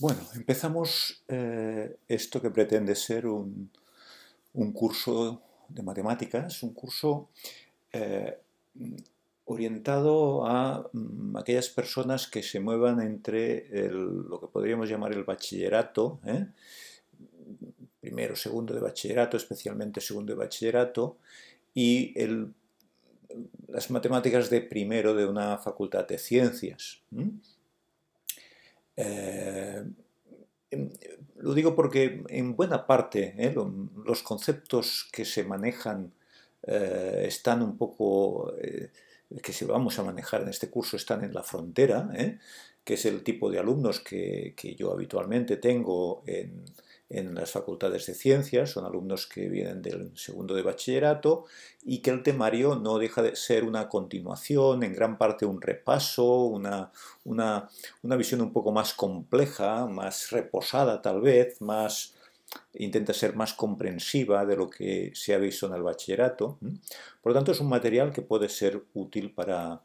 Bueno, empezamos eh, esto que pretende ser un, curso de matemáticas, un curso eh, orientado a mm, aquellas personas que se muevan entre lo que podríamos llamar el bachillerato, ¿eh? primero, segundo de bachillerato, especialmente segundo de bachillerato, y las matemáticas de primero de una facultad de ciencias. Eh, em, lo digo porque en buena parte eh, los conceptos que se manejan eh, están un poco, que se vamos a manejar en este curso, están en la frontera, que es el tipo de alumnos que yo habitualmente tengo en, en las facultades de ciencias, son alumnos que vienen del segundo de bachillerato y que el temario no deja de ser una continuación, en gran parte un repaso, una, una, visión un poco más compleja, más reposada tal vez, más intenta ser más comprensiva de lo que se ha visto en el bachillerato. Por lo tanto, es un material que puede ser útil para,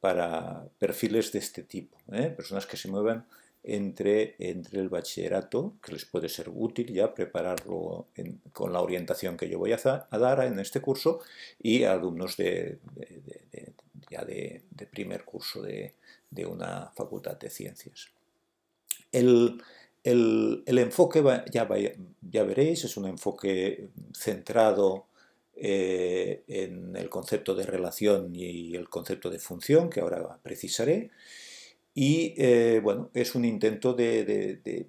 para perfiles de este tipo, ¿eh? personas que se mueven entre, el bachillerato, que les puede ser útil ya prepararlo con la orientación que yo voy a, dar en este curso, y alumnos de, ya de, primer curso de, una facultad de ciencias. El, enfoque, ya, veréis, es un enfoque centrado eh, en el concepto de relación y el concepto de función, que ahora precisaré, y eh, bueno, es un intento de,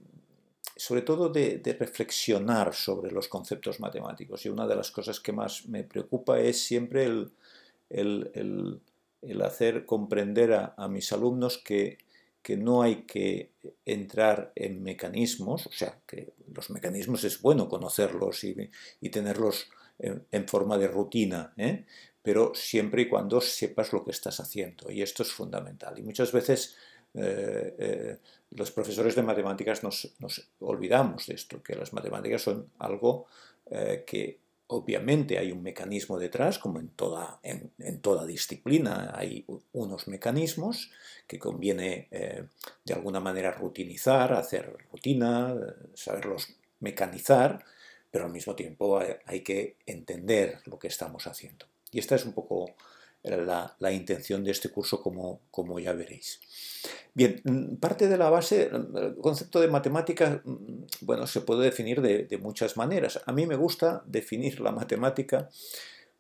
sobre todo de, reflexionar sobre los conceptos matemáticos. Y una de las cosas que más me preocupa es siempre el, hacer comprender a, mis alumnos que, que, no hay que entrar en mecanismos, o sea, que los mecanismos es bueno conocerlos y, tenerlos en, forma de rutina, ¿eh? pero siempre y cuando sepas lo que estás haciendo. Y esto es fundamental. Y muchas veces eh, eh, los profesores de matemáticas nos, olvidamos de esto, que las matemáticas son algo eh, que obviamente hay un mecanismo detrás, como en toda, disciplina hay unos mecanismos que conviene de alguna manera rutinizar, hacer rutina, saberlos mecanizar, pero al mismo tiempo hay que entender lo que estamos haciendo. Y esta es un poco la, la, intención de este curso, como, ya veréis. Bien, mm, parte de la base, el mm, concepto de matemática, mm, bueno, se puede definir de, muchas maneras. A mí me gusta definir la matemática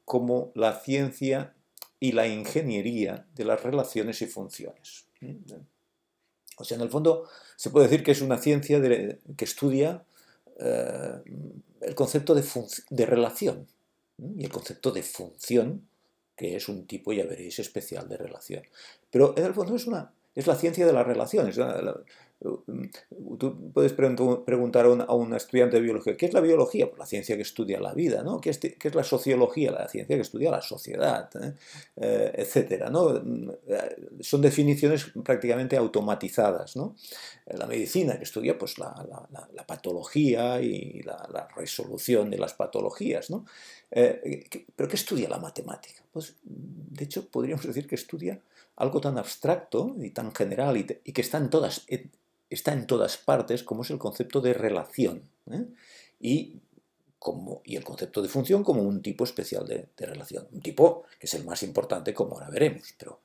como la ciencia y la ingeniería de las relaciones y funciones. O sea, en el fondo se puede decir que es una ciencia que estudia eh, el concepto de, de relación y el concepto de función que es un tipo, ya veréis, especial de relación. Pero en el fondo es, una, es la ciencia de las relaciones. Uh, tú puedes preguntar a un, estudiante de biología, ¿qué es la biología? Pues la ciencia que estudia la vida, ¿no? ¿Qué es, la sociología? La ciencia que estudia la sociedad, ¿eh? Eh, etc. Eh, son definiciones prácticamente automatizadas, ¿no? La medicina que estudia pues, la, patología y la, resolución de las patologías, ¿no? ¿Pero qué estudia la matemática? Pues, de hecho, podríamos decir que estudia algo tan abstracto y tan general y, que está en, todas, e, está en todas partes, como es el concepto de relación. ¿eh? Y como, y el concepto de función como un tipo especial de, relación. Un tipo que es el más importante, como ahora veremos. Pero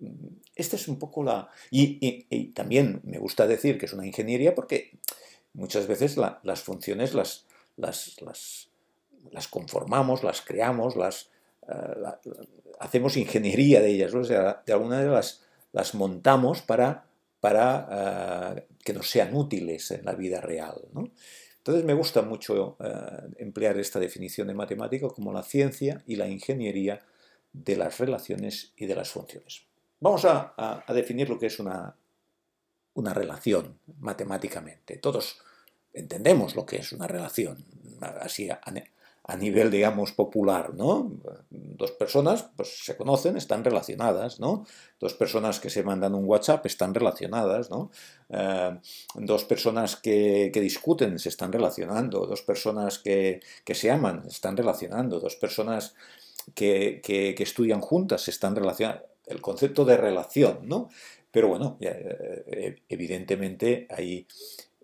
mm, esta es un poco la... Y, también me gusta decir que es una ingeniería porque muchas veces las funciones las, las, las, conformamos, las creamos, las, eh, hacemos ingeniería de ellas, de alguna manera las, las montamos para, para eh, que nos sean útiles en la vida real. Entonces me gusta mucho eh, emplear esta definición de matemática como la ciencia y la ingeniería de las relaciones y de las funciones. Vamos a, definir lo que es una, una relación matemáticamente. Todos entendemos lo que es una relación, así a nivel, digamos, popular, ¿no? Dos personas pues, se conocen, están relacionadas, ¿no? Dos personas que se mandan un WhatsApp están relacionadas, ¿no? Eh, dos personas que, discuten se están relacionando, dos personas que, se aman están relacionando, dos personas que, que, estudian juntas se están relacionando. El concepto de relación, ¿no? Pero bueno, eh, evidentemente hay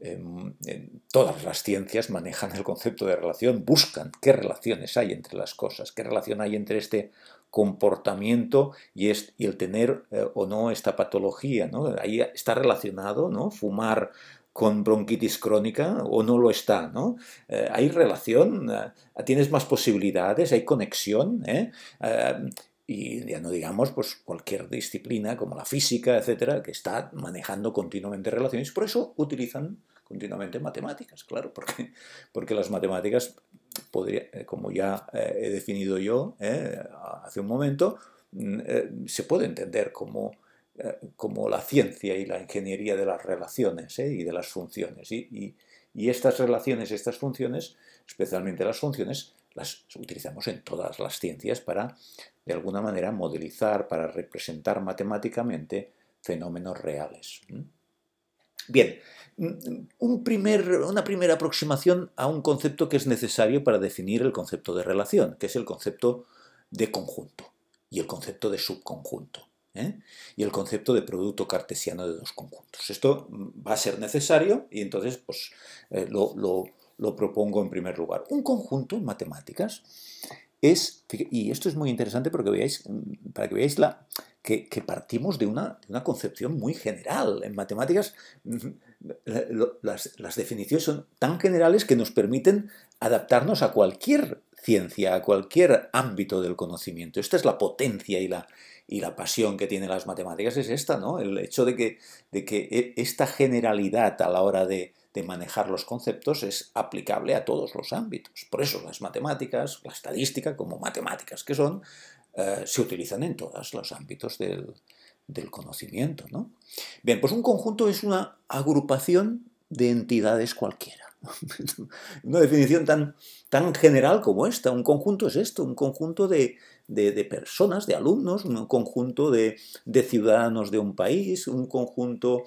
Em, todas las ciencias manejan el concepto de relación, buscan qué relaciones hay entre las cosas, qué relación hay entre este comportamiento y, el tener eh, o no esta patología. Ahí está relacionado ¿no? fumar con bronquitis crónica o no lo está. Eh, hay relación, eh, tienes más posibilidades, hay conexión y ya no digamos pues cualquier disciplina como la física, etcétera, que está manejando continuamente relaciones, por eso utilizan continuamente matemáticas, claro, porque, porque las matemáticas, podría, eh, como ya eh, he definido yo eh, hace un momento, mm, se puede entender como, como la ciencia y la ingeniería de las relaciones y de las funciones. Y, y estas relaciones, estas funciones, especialmente las funciones, las utilizamos en todas las ciencias para de alguna manera, modelizar para representar matemáticamente fenómenos reales. Bien, mm, un primer, una primera aproximación a un concepto que es necesario para definir el concepto de relación, que es el concepto de conjunto y el concepto de subconjunto. ¿eh? y el concepto de producto cartesiano de dos conjuntos. Esto mm, va a ser necesario y entonces pues, eh, lo propongo en primer lugar. Un conjunto en matemáticas y esto es muy interesante porque veáis, mm, para que veáis la, que, partimos de una, concepción muy general. En matemáticas mm, las, definiciones son tan generales que nos permiten adaptarnos a cualquier ciencia, a cualquier ámbito del conocimiento. Esta es la potencia y la, y la pasión que tienen las matemáticas, es esta, ¿no? El hecho de que, de que e, esta generalidad a la hora de, de manejar los conceptos es aplicable a todos los ámbitos. Por eso las matemáticas, la estadística, como matemáticas que son, eh, se utilizan en todos los ámbitos del, conocimiento. ¿no? Bien, pues un conjunto es una agrupación de entidades cualquiera. una definición tan tan general como esta. Un conjunto es esto, un conjunto de, personas, de alumnos, un conjunto de, ciudadanos de un país, un conjunto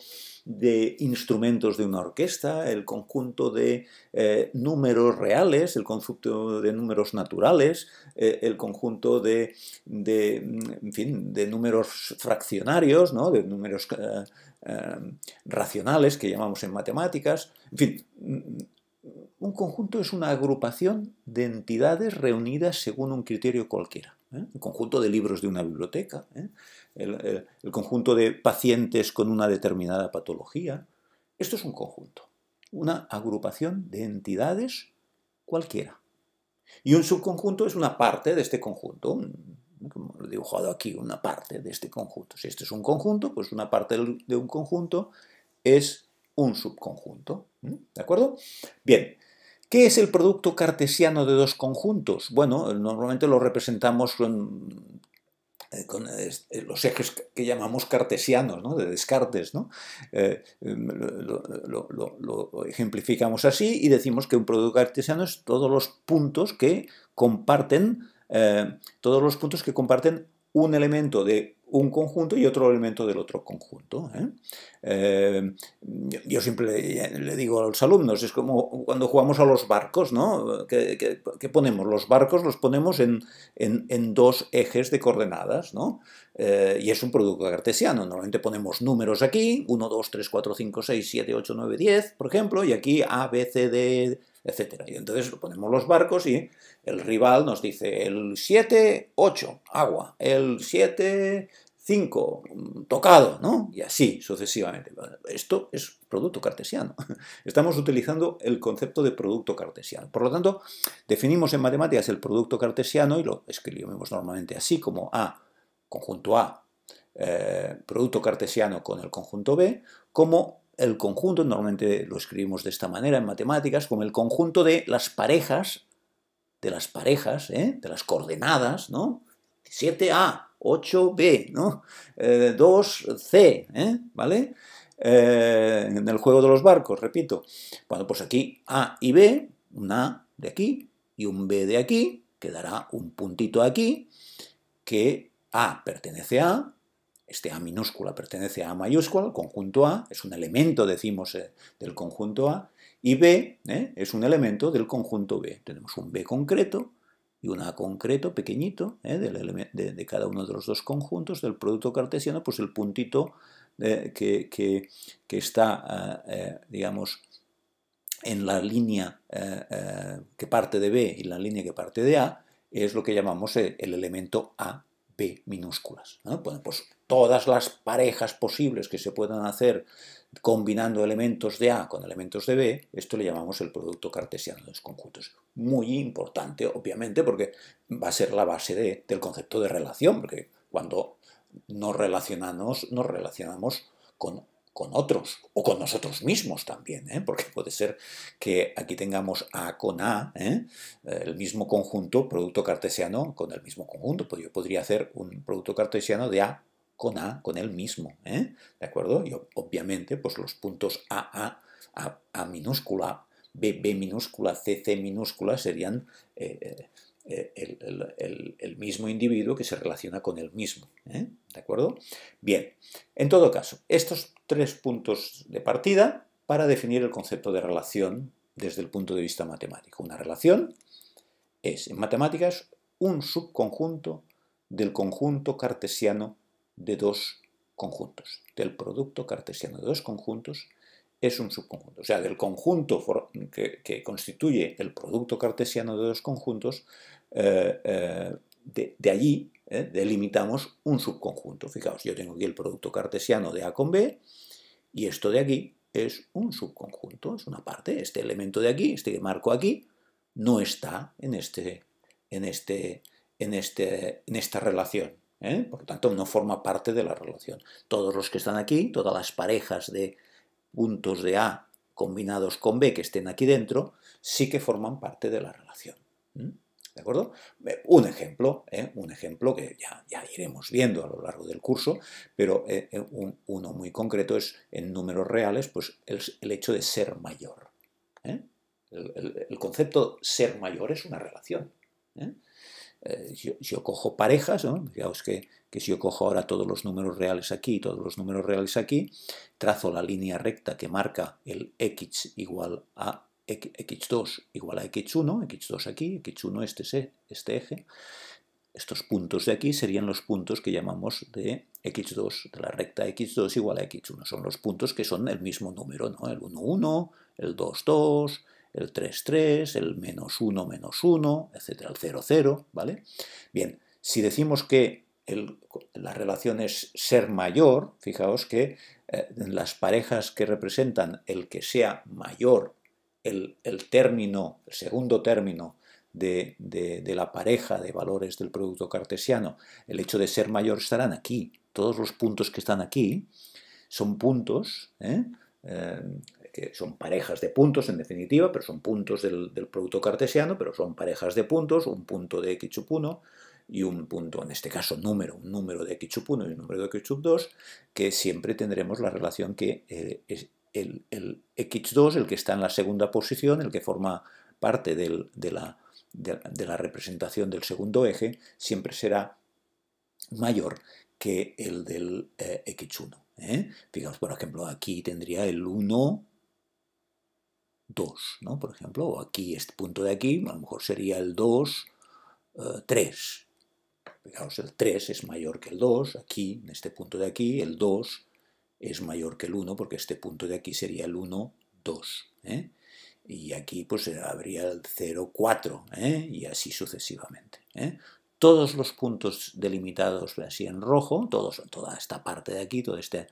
de instrumentos de una orquesta, el conjunto de eh, números reales, el conjunto de números naturales, eh, el conjunto de, fin, de números fraccionarios, ¿no? de números eh, racionales que llamamos en matemáticas. En fin, un conjunto es una agrupación de entidades reunidas según un criterio cualquiera. El ¿eh? conjunto de libros de una biblioteca, ¿eh? el, conjunto de pacientes con una determinada patología. Esto es un conjunto, una agrupación de entidades cualquiera. Y un subconjunto es una parte de este conjunto, como lo he dibujado aquí, una parte de este conjunto. Si este es un conjunto, pues una parte de un conjunto es un subconjunto. ¿De acuerdo? Bien, ¿Qué es el producto cartesiano de dos conjuntos? Bueno, normalmente lo representamos con, eh, eh, eh, los ejes que llamamos cartesianos, de Descartes. Em, lo, ejemplificamos así y decimos que un producto cartesiano es todos los puntos que comparten, todos los puntos que comparten un elemento de un conjunto y otro elemento del otro conjunto. ¿eh? Eh, yo siempre le, digo a los alumnos, es como cuando jugamos a los barcos, ¿no? ¿Qué, ponemos? Los barcos los ponemos en, dos ejes de coordenadas, ¿no? Eh, y es un producto cartesiano. Normalmente ponemos números aquí, 1, 2, 3, 4, 5, 6, 7, 8, 9, 10, por ejemplo, y aquí A, B, C, D, etc. Y entonces ponemos los barcos y el rival nos dice el 7, 8, agua, el 7, 5, mm, tocado, ¿no? Y así sucesivamente. Esto es producto cartesiano. Estamos utilizando el concepto de producto cartesiano. Por lo tanto, definimos en matemáticas el producto cartesiano y lo escribimos normalmente así como A, conjunto A, eh, producto cartesiano con el conjunto B, como el conjunto, normalmente lo escribimos de esta manera en matemáticas, como el conjunto de las parejas, de las parejas, ¿eh? de las coordenadas, ¿no? 7A, 8B, ¿no? 2C, eh, ¿eh? ¿vale? en el juego de los barcos, repito. Bueno, pues aquí A y B, un A de aquí y un B de aquí, quedará un puntito aquí, que A pertenece a, este A minúscula pertenece a A mayúscula, el conjunto A, es un elemento, decimos, eh, del conjunto A, y B ¿eh? es un elemento del conjunto B. Tenemos un B concreto y un A concreto, pequeñito, ¿eh? del de, cada uno de los dos conjuntos del producto cartesiano, pues el puntito que, que, está, digamos, en la línea que parte de B y la línea que parte de A, es lo que llamamos el elemento A minúsculas. pues todas las parejas posibles que se puedan hacer combinando elementos de A con elementos de B, esto le llamamos el producto cartesiano de los conjuntos. Muy importante, obviamente, porque va a ser la base del concepto de relación, porque cuando nos relacionamos, nos relacionamos con con otros o con nosotros mismos también, ¿eh? porque puede ser que aquí tengamos A con A, ¿eh? el mismo conjunto, producto cartesiano con el mismo conjunto, pues yo podría hacer un producto cartesiano de A con A, con el mismo, ¿eh? ¿de acuerdo? Y obviamente pues los puntos A, A, A minúscula, B, B minúscula, C, C minúscula serían eh, eh, el, mismo individuo que se relaciona con el mismo. ¿eh? ¿De acuerdo? Bien, en todo caso, estos tres puntos de partida para definir el concepto de relación desde el punto de vista matemático. Una relación es, en matemáticas, un subconjunto del conjunto cartesiano de dos conjuntos, del producto cartesiano de dos conjuntos es un subconjunto. O sea, del conjunto que, constituye el producto cartesiano de dos conjuntos, eh, eh, de, allí eh, delimitamos un subconjunto. Fijaos, yo tengo aquí el producto cartesiano de A con B y esto de aquí es un subconjunto, es una parte. Este elemento de aquí, este que marco aquí, no está en, este, en, este, en, este, en esta relación. Por lo tanto, no forma parte de la relación. Todos los que están aquí, todas las parejas de, puntos de A combinados con B que estén aquí dentro, sí que forman parte de la relación. ¿De acuerdo? Eh, un ejemplo, eh, un ejemplo que ya, ya, iremos viendo a lo largo del curso, pero eh, uno muy concreto es en números reales, pues el, hecho de ser mayor. El, concepto ser mayor es una relación. Yo, yo, cojo parejas, digamos que que si yo cojo ahora todos los números reales aquí y todos los números reales aquí, trazo la línea recta que marca el x igual a x2 igual a x1, x2 aquí, x1 este, e, este eje, estos puntos de aquí serían los puntos que llamamos de x2, de la recta x2 igual a x1. Son los puntos que son el mismo número, ¿no? El 1, 1, el 2, 2, el 3, 3, el menos 1, menos 1, etcétera, el 0, 0, ¿vale? Bien, si decimos que la relación es ser mayor, fijaos que eh, en las parejas que representan el que sea mayor, el, término, el segundo término de, la pareja de valores del producto cartesiano, el hecho de ser mayor estarán aquí. Todos los puntos que están aquí son puntos, ¿eh? Eh, que son parejas de puntos en definitiva, pero son puntos del, del producto cartesiano, pero son parejas de puntos, un punto de x1, y un punto, en este caso número, un número de x 1 y un número de x 2, que siempre tendremos la relación que eh, el, x2, el que está en la segunda posición, el que forma parte de, la, de, la representación del segundo eje, siempre será mayor que el del eh, x1. ¿eh? Fijaos, por ejemplo, aquí tendría el 1, 2, Por ejemplo, o aquí, este punto de aquí, a lo mejor sería el 2, 3, Fijaos, el 3 es mayor que el 2, aquí, en este punto de aquí, el 2 es mayor que el 1, porque este punto de aquí sería el 1, 2. ¿eh? Y aquí pues eh, habría el 0, 4, ¿eh? y así sucesivamente. ¿eh? Todos los puntos delimitados así en rojo, todos, toda esta parte de aquí, toda, este,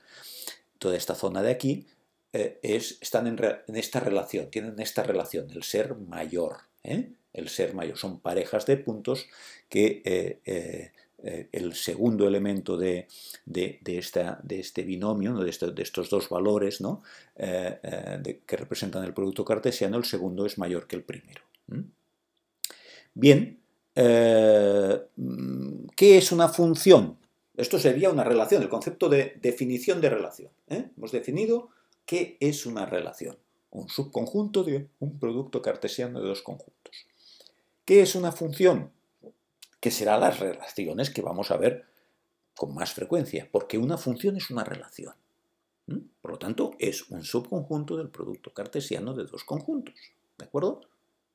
toda esta zona de aquí, eh, están en, esta relación, tienen esta relación, el ser mayor. ¿eh? el ser mayor. Son parejas de puntos que eh, eh, eh, el segundo elemento de, este binomio, de, estos dos valores que representan el producto cartesiano, el segundo es mayor que el primero. Bien, mm, ¿qué es una función? Esto sería una relación, el concepto de definición de relación. Hemos definido qué es una relación, un subconjunto de un producto cartesiano de dos conjuntos. ¿Qué es una función? Que serán las relaciones que vamos a ver con más frecuencia, porque una función es una relación. Por lo tanto, es un subconjunto del producto cartesiano de dos conjuntos. ¿De acuerdo?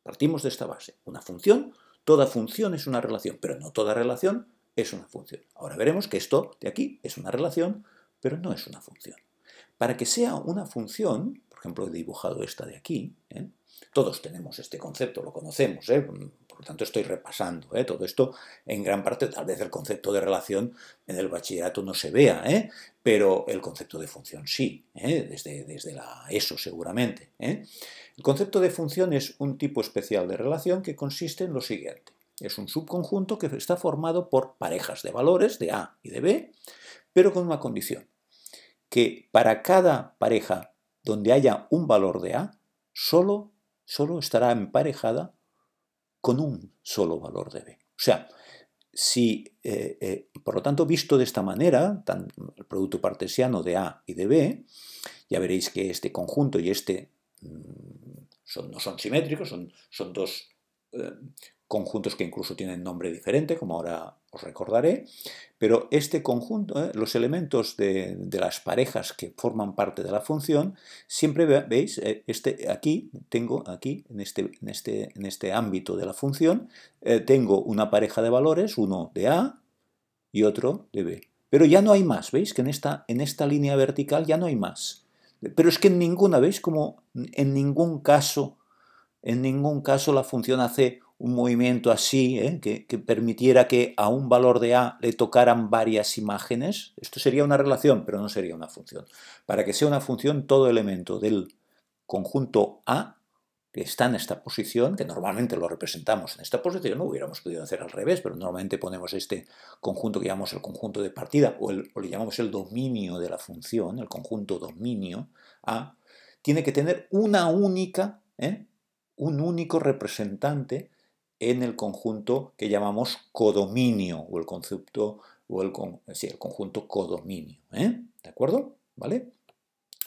Partimos de esta base. Una función, toda función es una relación, pero no toda relación es una función. Ahora veremos que esto de aquí es una relación, pero no es una función. Para que sea una función, por ejemplo, he dibujado esta de aquí, ¿eh? Todos tenemos este concepto, lo conocemos, ¿eh? por lo tanto estoy repasando ¿eh? todo esto en gran parte, tal vez el concepto de relación en el bachillerato no se vea, ¿eh? pero el concepto de función sí, desde, desde, la ESO seguramente. El concepto de función es un tipo especial de relación que consiste en lo siguiente. Es un subconjunto que está formado por parejas de valores de A y de B, pero con una condición, que para cada pareja donde haya un valor de A, solo solo estará emparejada con un solo valor de B. O sea, si, eh, eh, por lo tanto, visto de esta manera, tan, el producto partesiano de A y de B, ya veréis que este conjunto y este mm, no son simétricos, son, son dos eh, conjuntos que incluso tienen nombre diferente, como ahora os recordaré, pero este conjunto, ¿eh? los elementos de, las parejas que forman parte de la función, siempre veis, eh, este, aquí tengo, aquí, en este, en, este, en este ámbito de la función, eh, tengo una pareja de valores, uno de A y otro de B. Pero ya no hay más, ¿veis? Que en esta, en esta línea vertical ya no hay más. Pero es que en ninguna, ¿veis? Como en ningún caso, en ningún caso la función hace un movimiento así, ¿eh? que, permitiera que a un valor de A le tocaran varias imágenes. Esto sería una relación, pero no sería una función. Para que sea una función, todo elemento del conjunto A que está en esta posición, que normalmente lo representamos en esta posición, no hubiéramos podido hacer al revés, pero normalmente ponemos este conjunto que llamamos el conjunto de partida, o, le llamamos el dominio de la función, el conjunto dominio A, tiene que tener una única, ¿eh? un único representante en el conjunto que llamamos codominio o el concepto o el, conjunto codominio. ¿eh? ¿De acuerdo? ¿Vale?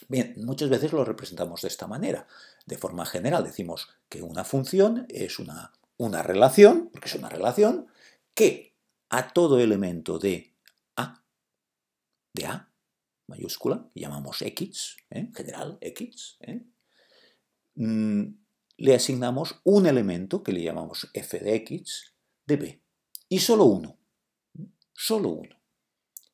Bien, muchas veces lo representamos de esta manera. De forma general decimos que una función es una, una relación, porque es una relación, que a todo elemento de A, de A mayúscula, llamamos X, en ¿eh? general X, ¿eh? Mm, le asignamos un elemento que le llamamos f de x de b. Y solo uno. Solo uno.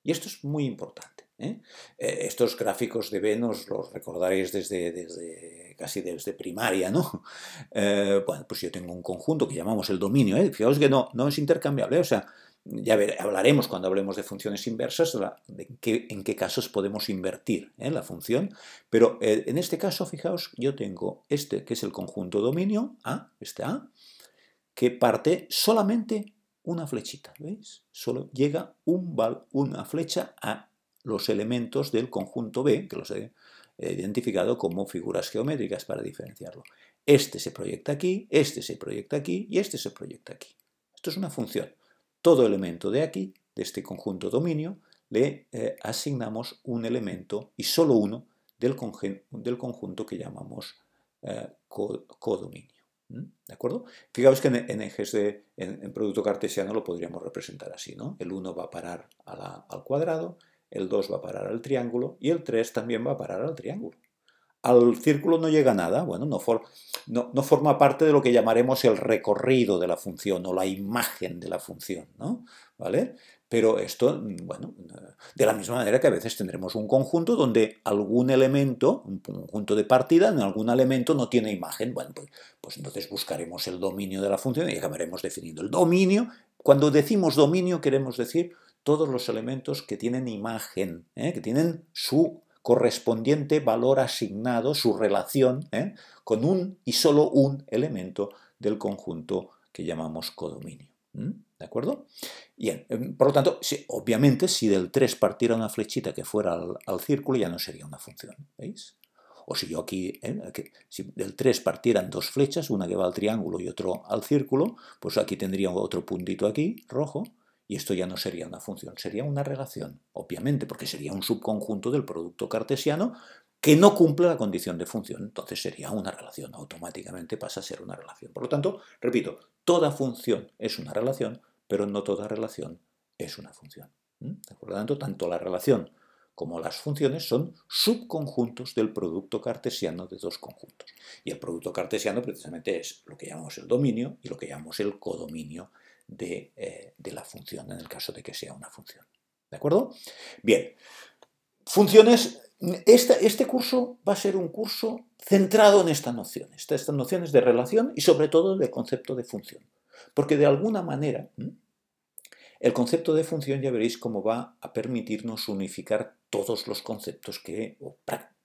Y esto es muy importante. ¿eh? Eh, estos gráficos de B nos los recordaréis desde, desde casi desde primaria, ¿no? Eh, bueno, pues yo tengo un conjunto que llamamos el dominio. ¿eh? Fijaos que no, no es intercambiable. O sea, ya hablaremos cuando hablemos de funciones inversas de qué, en qué casos podemos invertir ¿eh? la función, pero eh, en este caso, fijaos, yo tengo este que es el conjunto dominio, A, este A, que parte solamente una flechita, ¿veis? Solo llega un una flecha a los elementos del conjunto B, que los he identificado como figuras geométricas para diferenciarlo. Este se proyecta aquí, este se proyecta aquí y este se proyecta aquí. Esto es una función todo elemento de aquí, de este conjunto dominio, le eh, asignamos un elemento y solo uno del, del conjunto que llamamos eh, codominio. ¿De acuerdo? Fijaos que en, ejes de en, producto cartesiano lo podríamos representar así, ¿no? El 1 va a parar al cuadrado, el 2 va a parar al triángulo y el 3 también va a parar al triángulo al círculo no llega nada, bueno, no, forma parte de lo que llamaremos el recorrido de la función o la imagen de la función, ¿no? ¿Vale? Pero esto, bueno, de la misma manera que a veces tendremos un conjunto donde algún elemento, un conjunto de partida, en algún elemento no tiene imagen, bueno, pues, pues entonces buscaremos el dominio de la función y acabaremos definiendo el dominio. Cuando decimos dominio queremos decir todos los elementos que tienen imagen, ¿eh? que tienen su correspondiente valor asignado, su relación, ¿eh? con un y solo un elemento del conjunto que llamamos codominio. ¿De acuerdo? Bien, em, por lo tanto, obviamente, si del 3 partiera una flechita que fuera al, círculo, ya no sería una función. ¿Veis? O si yo aquí, ¿eh? si del 3 partieran dos flechas, una que va al triángulo y otra al círculo, pues aquí tendría otro puntito aquí, rojo, y esto ya no sería una función, sería una relación, obviamente, porque sería un subconjunto del producto cartesiano que no cumple la condición de función, entonces sería una relación, automáticamente pasa a ser una relación. Por lo tanto, repito, toda función es una relación, pero no toda relación es una función. Por lo tanto, tanto la relación como las funciones son subconjuntos del producto cartesiano de dos conjuntos. Y el producto cartesiano precisamente es lo que llamamos el dominio y lo que llamamos el codominio eh, de, la función en el caso de que sea una función. ¿De acuerdo? Bien, funciones este curso va a ser un curso centrado en estas nociones, estas, estas nociones de relación y sobre todo del concepto de función. Porque de alguna manera el concepto de función ya veréis cómo va a permitirnos unificar todos los conceptos que,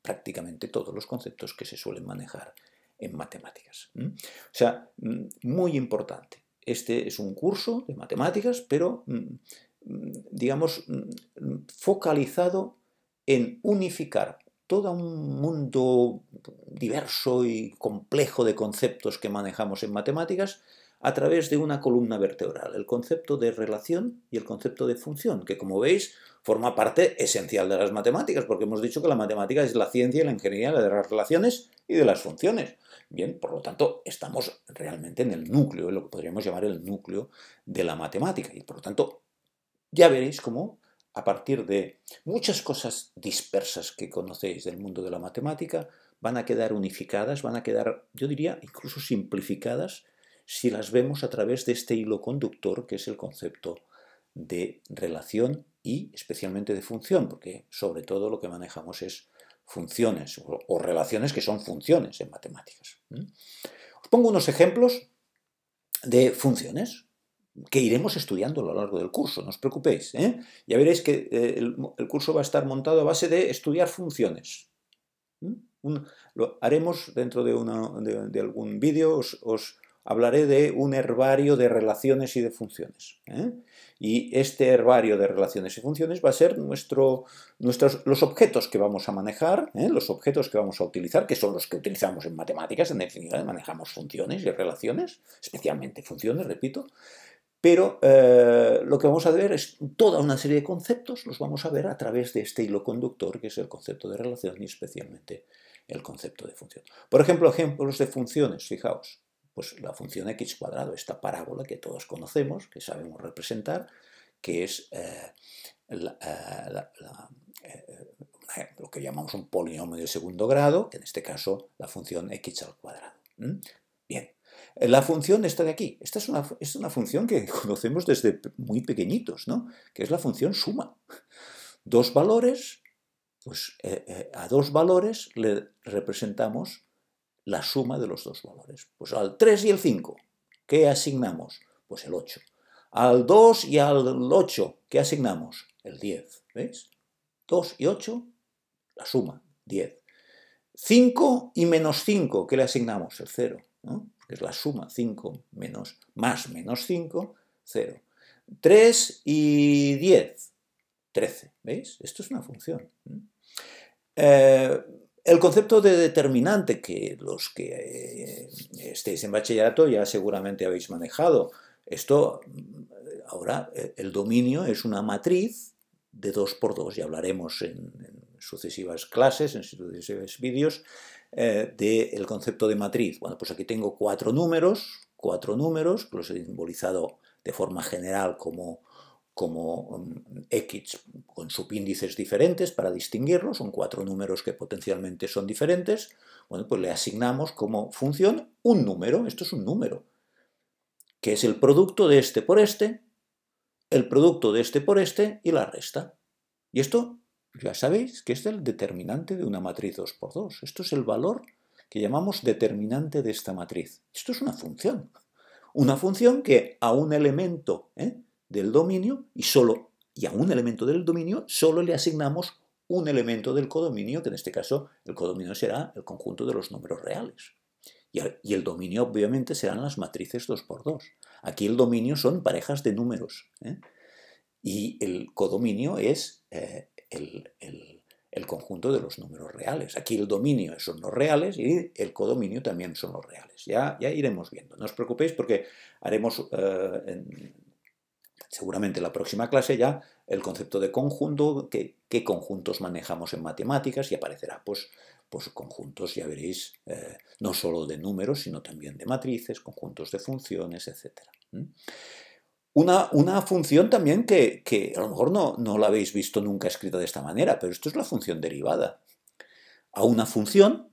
prácticamente todos los conceptos que se suelen manejar en matemáticas. O sea, muy importante. Este es un curso de matemáticas, pero mm, mm, digamos, mm, focalizado en unificar todo un mundo diverso y complejo de conceptos que manejamos en matemáticas a través de una columna vertebral, el concepto de relación y el concepto de función, que como veis forma parte esencial de las matemáticas, porque hemos dicho que la matemática es la ciencia y la ingeniería de las relaciones y de las funciones. Bien, por lo tanto, estamos realmente en el núcleo, en lo que podríamos llamar el núcleo de la matemática. Y por lo tanto, ya veréis cómo a partir de muchas cosas dispersas que conocéis del mundo de la matemática, van a quedar unificadas, van a quedar, yo diría, incluso simplificadas si las vemos a través de este hilo conductor que es el concepto de relación y especialmente de función, porque sobre todo lo que manejamos es funciones o, relaciones que son funciones en matemáticas. Os pongo unos ejemplos de funciones que iremos estudiando a lo largo del curso, no os preocupéis. ¿eh? Ya veréis que eh, el, curso va a estar montado a base de estudiar funciones. lo haremos dentro de, de, algún vídeo, os, hablaré de un herbario de relaciones y de funciones. ¿eh? Y este herbario de relaciones y funciones va a ser nuestro, nuestros, los objetos que vamos a manejar, ¿eh? los objetos que vamos a utilizar, que son los que utilizamos en matemáticas, en definitiva, ¿eh? manejamos funciones y relaciones, especialmente funciones, repito. Pero lo que vamos a ver es toda una serie de conceptos, los vamos a ver a través de este hilo conductor, que es el concepto de relación y especialmente el concepto de función. Por ejemplo, ejemplos de funciones, fijaos pues la función x cuadrado, esta parábola que todos conocemos, que sabemos representar, que es eh, eh, eh, lo que llamamos un polinomio de segundo grado, que en este caso la función x al cuadrado. Bien, la función esta de aquí, esta es una, es una función que conocemos desde muy pequeñitos, ¿no? que es la función suma. Dos valores, pues a dos valores le representamos la suma de los dos valores. Pues al 3 y el 5, ¿qué asignamos? Pues el 8. Al 2 y al 8, ¿qué asignamos? El 10. ¿Veis? 2 y 8, la suma, 10. 5 y menos 5, ¿qué le asignamos? El 0. ¿no? es la suma, 5 menos, más menos 5, 0. 3 y 10, 13. ¿Veis? Esto es una función. Eh, el concepto de determinante, que los que eh, estéis en bachillerato ya seguramente habéis manejado, esto, mm, ahora, eh, el dominio es una matriz de 2 por 2 y hablaremos en, sucesivas clases, en sucesivos vídeos, eh, del concepto de matriz. Bueno, pues aquí tengo cuatro números, cuatro números, que los he simbolizado de forma general como como um, X con subíndices diferentes para distinguirlos, son cuatro números que potencialmente son diferentes, bueno, pues le asignamos como función un número, esto es un número, que es el producto de este por este, el producto de este por este y la resta. Y esto ya sabéis que es el determinante de una matriz 2 por 2. Esto es el valor que llamamos determinante de esta matriz. Esto es una función. Una función que a un elemento ¿eh? del dominio y solo y a un elemento del dominio solo le asignamos un elemento del codominio, que en este caso el codominio será el conjunto de los números reales. Y el dominio obviamente serán las matrices 2x2. Aquí el dominio son parejas de números. ¿eh? Y el codominio es eh, el, conjunto de los números reales. Aquí el dominio son los reales y el codominio también son los reales. Ya, ya iremos viendo. No os preocupéis porque haremos eh, seguramente la próxima clase ya el concepto de conjunto, qué conjuntos manejamos en matemáticas y aparecerá pues, pues conjuntos, ya veréis, eh, no solo de números, sino también de matrices, conjuntos de funciones, etc. Una, una función también que, que, a lo mejor no, no la habéis visto nunca escrita de esta manera, pero esto es la función derivada. A una función,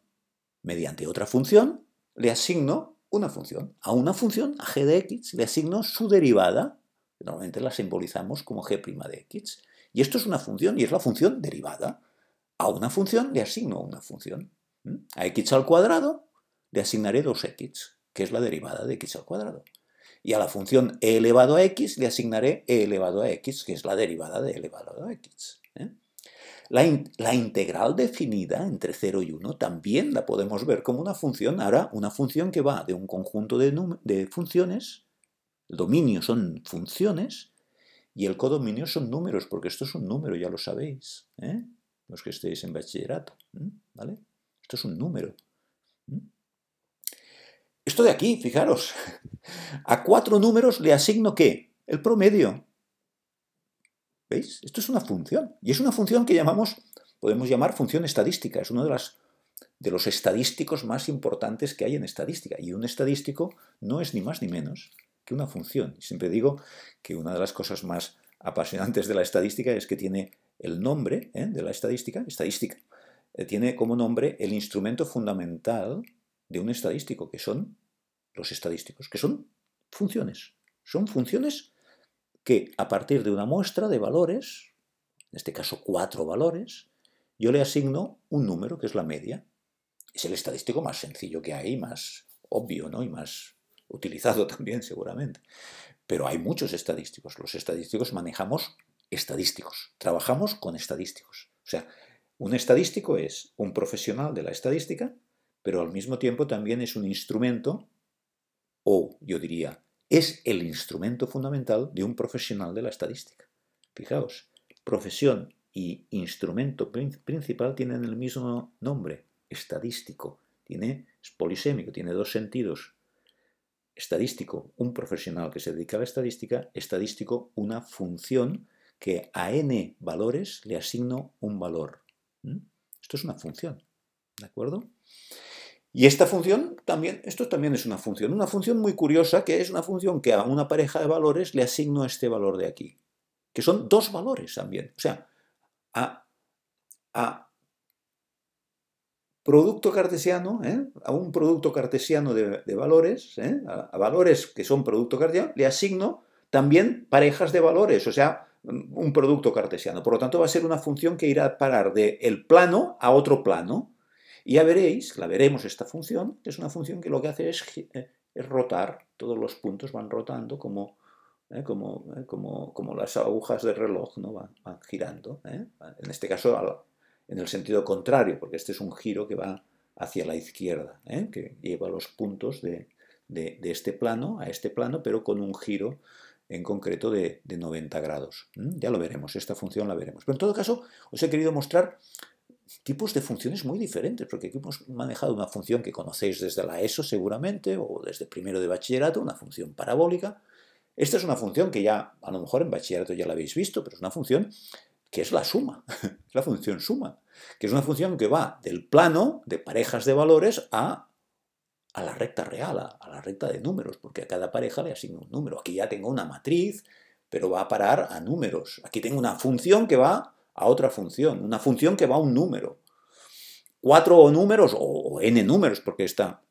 mediante otra función, le asigno una función. A una función, a g de x, le asigno su derivada, Normalmente la simbolizamos como g' de x. Y esto es una función, y es la función derivada. A una función le asigno una función. ¿Mm? A x al cuadrado le asignaré 2x, que es la derivada de x al cuadrado. Y a la función e elevado a x le asignaré e elevado a x, que es la derivada de e elevado a x. ¿eh? La, integral definida entre 0 y 1 también la podemos ver como una función, ahora una función que va de un conjunto de funciones el dominio son funciones y el codominio son números, porque esto es un número, ya lo sabéis, ¿eh? los que estéis en bachillerato. ¿Vale? Esto es un número. Esto de aquí, fijaros, a cuatro números le asigno qué? El promedio. ¿Veis? Esto es una función. Y es una función que llamamos, podemos llamar función estadística. Es uno de los estadísticos más importantes que hay en estadística. Y un estadístico no es ni más ni menos que una función. siempre digo que una de las cosas más apasionantes de la estadística es que tiene el nombre ¿eh? de la estadística, estadística, eh, tiene como nombre el instrumento fundamental de un estadístico, que son los estadísticos, que son funciones. Son funciones que a partir de una muestra de valores, en este caso cuatro valores, yo le asigno un número que es la media. Es el estadístico más sencillo que hay, más obvio ¿no? y más utilizado también seguramente. Pero hay muchos estadísticos. Los estadísticos manejamos estadísticos, trabajamos con estadísticos. O sea, un estadístico es un profesional de la estadística, pero al mismo tiempo también es un instrumento, o yo diría, es el instrumento fundamental de un profesional de la estadística. Fijaos, profesión y instrumento principal tienen el mismo nombre, estadístico. Tiene, es polisémico, tiene dos sentidos, estadístico, un profesional que se dedica a la estadística, estadístico, una función que a n valores le asigno un valor. Esto es una función, ¿de acuerdo? Y esta función también, esto también es una función, una función muy curiosa que es una función que a una pareja de valores le asigno este valor de aquí, que son dos valores también. O sea, a, a producto cartesiano, ¿eh? a un producto cartesiano de, valores, ¿eh? a, valores que son producto cartesiano, le asigno también parejas de valores, o sea, mm, un producto cartesiano. Por lo tanto, va a ser una función que irá a parar del el plano a otro plano. Y ya veréis, la veremos esta función, que es una función que lo que hace es, eh, rotar, todos los puntos van rotando como, Como, Como, las agujas del reloj ¿no? van, girando. En este caso, en el sentido contrario, porque este es un giro que va hacia la izquierda, ¿eh? que lleva los puntos de, este plano a este plano, pero con un giro en concreto de, 90 grados. Ya lo veremos, esta función la veremos. Pero en todo caso, os he querido mostrar tipos de funciones muy diferentes, porque aquí hemos manejado una función que conocéis desde la ESO seguramente, o desde primero de bachillerato, una función parabólica. Esta es una función que ya, a lo mejor en bachillerato ya la habéis visto, pero es una función que es la suma, la función suma, que es una función que va del plano de parejas de valores a, a la recta real, a, la recta de números, porque a cada pareja le asigno un número. Aquí ya tengo una matriz, pero va a parar a números. Aquí tengo una función que va a otra función, una función que va a un número. Cuatro números o, n números, porque esta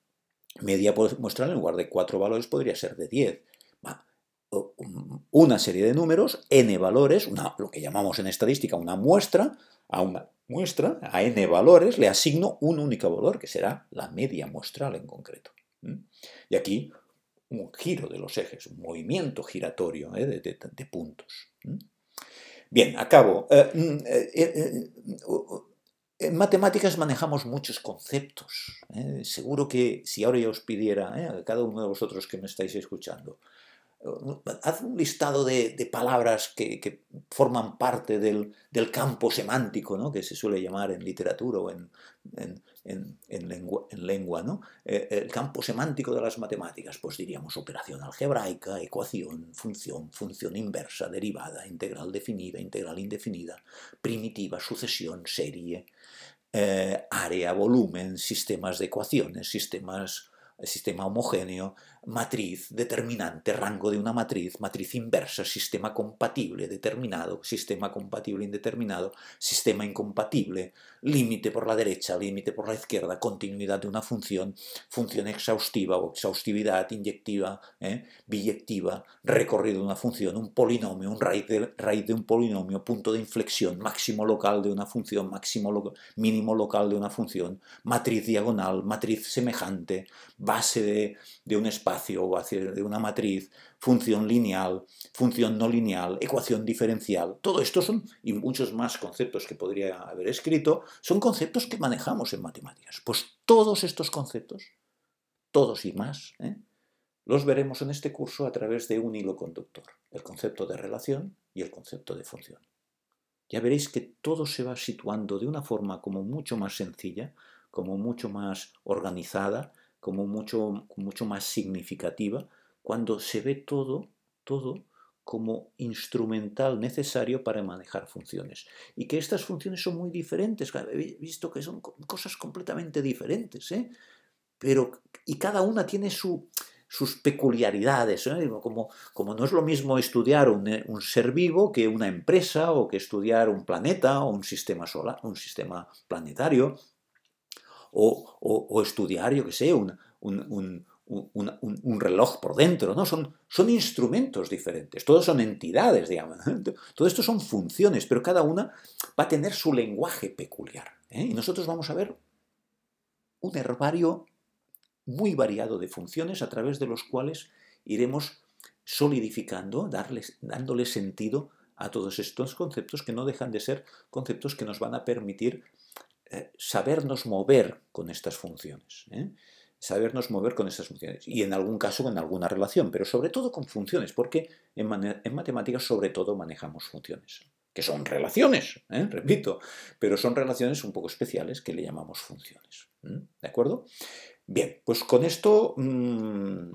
media mostrar en lugar de cuatro valores podría ser de diez una serie de números, n valores, lo que llamamos en estadística una muestra, a una muestra, a n valores, le asigno un único valor, que será la media muestral en concreto. Y aquí un giro de los ejes, un movimiento giratorio ¿eh? de, puntos. Bien, acabo. Eh, mm, eh, en matemáticas manejamos muchos conceptos. Seguro que si ahora yo os pidiera, a cada uno de vosotros que me estáis escuchando, haz un listado de, palabras que, forman parte del, campo semántico, que se suele llamar en literatura o en, en, lengua, eh, el campo semántico de las matemáticas, pues diríamos operación algebraica, ecuación, función, función inversa, derivada, integral definida, integral indefinida, primitiva, sucesión, serie, eh, área, volumen, sistemas de ecuaciones, sistemas sistema homogéneo, matriz determinante, rango de una matriz, matriz inversa, sistema compatible determinado, sistema compatible indeterminado, sistema incompatible, límite por la derecha, límite por la izquierda, continuidad de una función, función exhaustiva o exhaustividad inyectiva, ¿eh? biyectiva, recorrido de una función, un polinomio, un raíz de, raíz de un polinomio, punto de inflexión, máximo local de una función, máximo mínimo local de una función, matriz diagonal, matriz semejante, base de, de un espacio o de una matriz, función lineal, función no lineal, ecuación diferencial. Todo esto son, y muchos más conceptos que podría haber escrito, son conceptos que manejamos en matemáticas. Pues todos estos conceptos, todos y más, ¿eh? los veremos en este curso a través de un hilo conductor, el concepto de relación y el concepto de función. Ya veréis que todo se va situando de una forma como mucho más sencilla, como mucho más organizada, como mucho más significativa, cuando se ve todo, todo como instrumental necesario para manejar funciones. Y que estas funciones son muy diferentes, he visto que son cosas completamente diferentes, ¿eh? Pero, y cada una tiene sus peculiaridades, ¿eh? como, como, no es lo mismo estudiar eh, un, ser vivo que una empresa o que estudiar un planeta o un sistema, solar, un sistema planetario, o, estudiar, yo qué sé, un un, reloj por dentro, ¿no? Son, son instrumentos diferentes, todos son entidades, digamos. Todo esto son funciones, pero cada una va a tener su lenguaje peculiar. ¿eh? Y nosotros vamos a ver un herbario muy variado de funciones a través de los cuales iremos solidificando, darles, dándole sentido a todos estos conceptos que no dejan de ser conceptos que nos van a permitir eh, sabernos mover con estas funciones. ¿eh? sabernos mover con esas funciones. Y en algún caso con alguna relación, pero sobre todo con funciones, porque en, matemáticas sobre todo manejamos funciones, que son relaciones, ¿eh? repito, pero son relaciones un poco especiales que le llamamos funciones. ¿De acuerdo? Bien, pues con esto mm,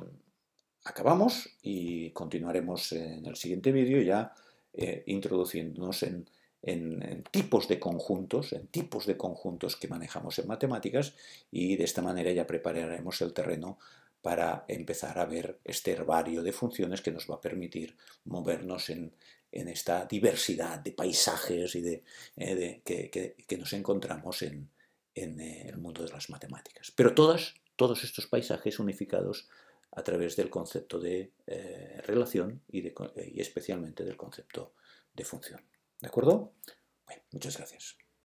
acabamos y continuaremos en el siguiente vídeo ya eh, introduciéndonos en en, tipos de conjuntos, en tipos de conjuntos que manejamos en matemáticas y de esta manera ya prepararemos el terreno para empezar a ver este herbario de funciones que nos va a permitir movernos en, esta diversidad de paisajes y de, eh, que, nos encontramos en, eh, el mundo de las matemáticas. Pero todos estos paisajes unificados a través del concepto de eh, relación y, y especialmente del concepto de función. ¿De acuerdo? Bueno, muchas gracias.